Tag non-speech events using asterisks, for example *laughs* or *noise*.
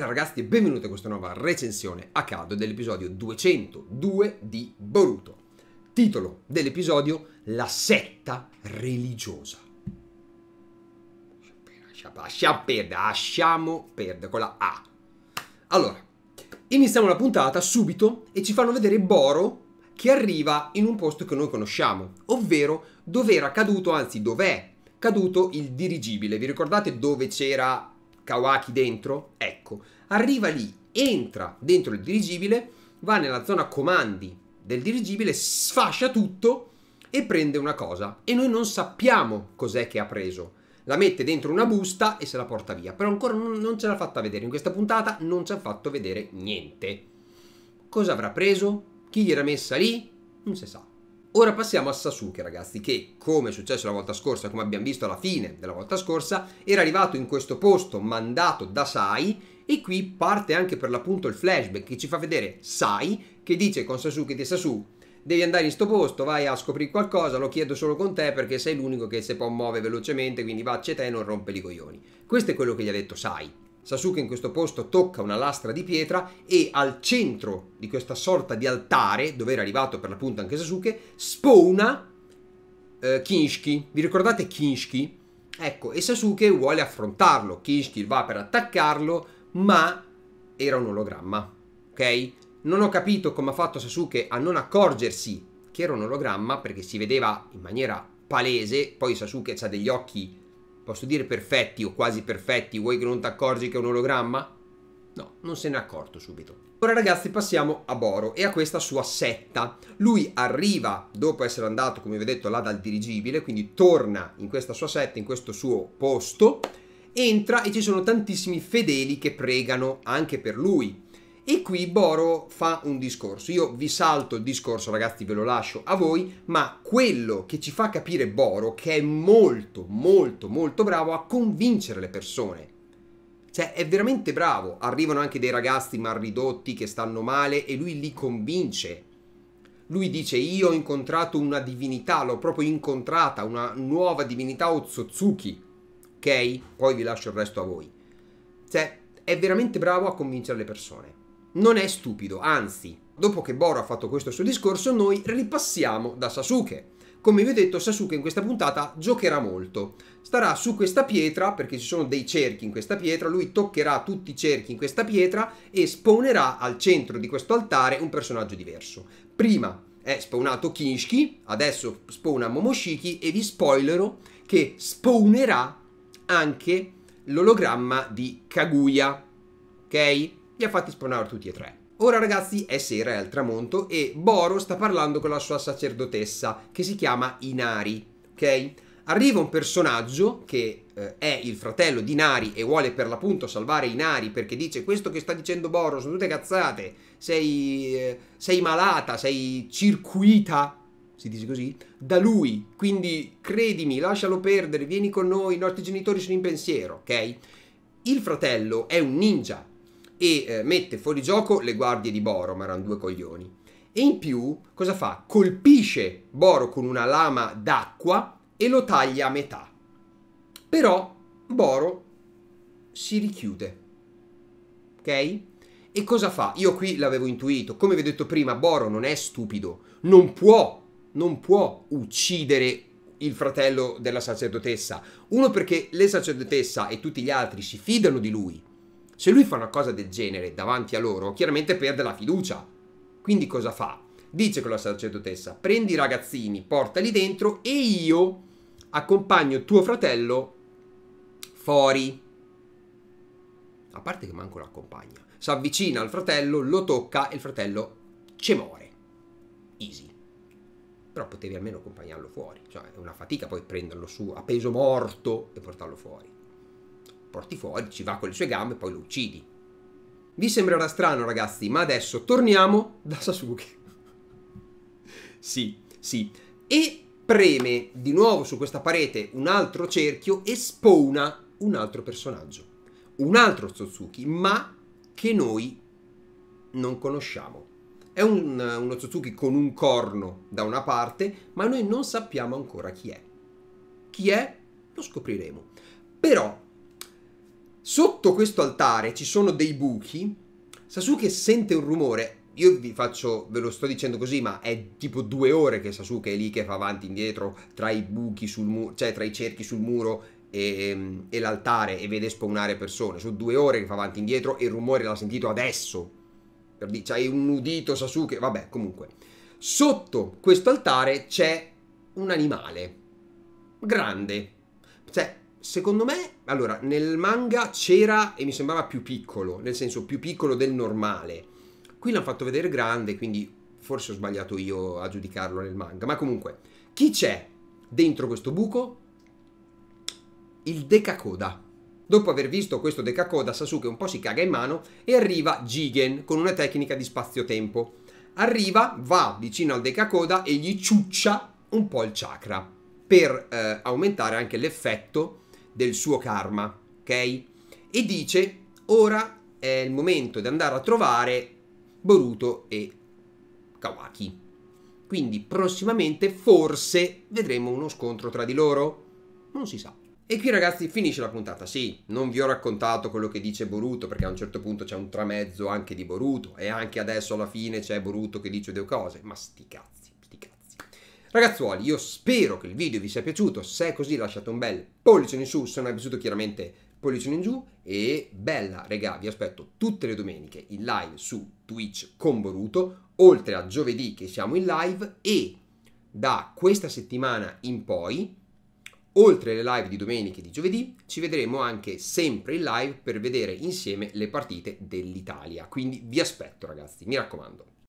Bella ragazzi e benvenuti a questa nuova recensione a caldo dell'episodio 202 di Boruto. Titolo dell'episodio La setta religiosa. Lascia perdere, lasciamo perdere con la A. Allora, iniziamo la puntata subito e ci fanno vedere Boro che arriva in un posto che noi conosciamo, ovvero dove era caduto, anzi dov'è caduto il dirigibile. Vi ricordate dove c'era Kawaki dentro? Ecco Ecco, arriva lì, entra dentro il dirigibile, va nella zona comandi del dirigibile, sfascia tutto e prende una cosa. E noi non sappiamo cos'è che ha preso. La mette dentro una busta e se la porta via. Però ancora non, ce l'ha fatta vedere. In questa puntata non ci ha fatto vedere niente. Cosa avrà preso? Chi gliel'ha messa lì? Non si sa. Ora passiamo a Sasuke, ragazzi, che come è successo la volta scorsa, come abbiamo visto alla fine della volta scorsa, era arrivato in questo posto mandato da Sai e qui parte anche per l'appunto il flashback che ci fa vedere Sai che dice con Sasuke di Sasuke devi andare in sto posto, vai a scoprire qualcosa, lo chiedo solo con te perché sei l'unico che si può muovere velocemente, quindi vacce te e non rompe i coglioni. Questo è quello che gli ha detto Sai. Sasuke in questo posto tocca una lastra di pietra e al centro di questa sorta di altare, dove era arrivato per l'appunto anche Sasuke, spawna eh, Kinshiki. Vi ricordate Kinshiki? Ecco, e Sasuke vuole affrontarlo. Kinshiki va per attaccarlo, ma era un ologramma, ok? Non ho capito come ha fatto Sasuke a non accorgersi che era un ologramma perché si vedeva in maniera palese, poi Sasuke ha degli occhi, posso dire perfetti o quasi perfetti, vuoi che non ti accorgi che è un ologramma? No, non se n'è accorto subito. Ora ragazzi passiamo a Boro e a questa sua setta. Lui arriva dopo essere andato, come vi ho detto, là dal dirigibile, quindi torna in questa sua setta, in questo suo posto entra e ci sono tantissimi fedeli che pregano anche per lui. E qui Boro fa un discorso. Io vi salto il discorso, ragazzi, ve lo lascio a voi, ma quello che ci fa capire Boro, che è molto, molto, molto bravo a convincere le persone. Cioè, è veramente bravo. Arrivano anche dei ragazzi mal ridotti che stanno male e lui li convince. Lui dice: Io ho incontrato una divinità, l'ho proprio incontrata, una nuova divinità Otsotsuki ok? Poi vi lascio il resto a voi. Cioè, è veramente bravo a convincere le persone. Non è stupido, anzi, dopo che Boro ha fatto questo suo discorso, noi ripassiamo da Sasuke. Come vi ho detto, Sasuke in questa puntata giocherà molto. Starà su questa pietra, perché ci sono dei cerchi in questa pietra, lui toccherà tutti i cerchi in questa pietra e spawnerà al centro di questo altare un personaggio diverso. Prima è spawnato Kinshiki, adesso spawna Momoshiki e vi spoilerò che spawnerà anche l'ologramma di Kaguya, ok? Li ha fatti spawnare tutti e tre. Ora ragazzi è sera, è al tramonto e Boro sta parlando con la sua sacerdotessa che si chiama Inari, ok? Arriva un personaggio che eh, è il fratello di Inari e vuole per l'appunto salvare Inari perché dice questo che sta dicendo Boro sono tutte cazzate, sei, eh, sei malata, sei circuita si dice così, da lui. Quindi credimi, lascialo perdere, vieni con noi, i nostri genitori sono in pensiero, ok? Il fratello è un ninja e eh, mette fuori gioco le guardie di Boro, ma erano due coglioni. E in più, cosa fa? Colpisce Boro con una lama d'acqua e lo taglia a metà. Però Boro si richiude. Ok? E cosa fa? Io qui l'avevo intuito. Come vi ho detto prima, Boro non è stupido. Non può non può uccidere il fratello della sacerdotessa. Uno perché le sacerdotessa e tutti gli altri si fidano di lui. Se lui fa una cosa del genere davanti a loro, chiaramente perde la fiducia. Quindi cosa fa? Dice con la sacerdotessa, prendi i ragazzini, portali dentro e io accompagno tuo fratello fuori. A parte che manco l'accompagna. Si avvicina al fratello, lo tocca e il fratello ce muore. Easy però potevi almeno accompagnarlo fuori. Cioè, è una fatica poi prenderlo su a peso morto e portarlo fuori. Porti fuori, ci va con le sue gambe e poi lo uccidi. Vi sembrerà strano, ragazzi, ma adesso torniamo da Sasuke. *laughs* sì, sì. E preme di nuovo su questa parete un altro cerchio e spawna un altro personaggio. Un altro Tsutsuki, ma che noi non conosciamo. È un, uno Tsutsuki con un corno da una parte, ma noi non sappiamo ancora chi è. Chi è? Lo scopriremo. Però, sotto questo altare ci sono dei buchi. Sasuke sente un rumore. Io vi faccio, ve lo sto dicendo così, ma è tipo due ore che Sasuke è lì che fa avanti e indietro tra i buchi sul muro, cioè tra i cerchi sul muro e, e l'altare e vede spawnare persone. Sono due ore che fa avanti e indietro e il rumore l'ha sentito adesso per dire, c'hai un udito Sasuke, vabbè, comunque. Sotto questo altare c'è un animale grande. Cioè, secondo me, allora, nel manga c'era e mi sembrava più piccolo, nel senso più piccolo del normale. Qui l'hanno fatto vedere grande, quindi forse ho sbagliato io a giudicarlo nel manga, ma comunque, chi c'è dentro questo buco? Il Decacoda Dopo aver visto questo Decacoda, Sasuke un po' si caga in mano e arriva Jigen con una tecnica di spazio-tempo. Arriva, va vicino al Decacoda e gli ciuccia un po' il chakra per eh, aumentare anche l'effetto del suo karma, ok? E dice, ora è il momento di andare a trovare Boruto e Kawaki. Quindi prossimamente forse vedremo uno scontro tra di loro? Non si sa. E qui ragazzi finisce la puntata, sì, non vi ho raccontato quello che dice Boruto perché a un certo punto c'è un tramezzo anche di Boruto e anche adesso alla fine c'è Boruto che dice due cose, ma sti cazzi, sti cazzi. Ragazzuoli, io spero che il video vi sia piaciuto, se è così lasciate un bel pollice in su, se non è piaciuto chiaramente pollice in giù e bella regà, vi aspetto tutte le domeniche in live su Twitch con Boruto, oltre a giovedì che siamo in live e da questa settimana in poi Oltre alle live di domenica e di giovedì, ci vedremo anche sempre in live per vedere insieme le partite dell'Italia. Quindi vi aspetto ragazzi, mi raccomando.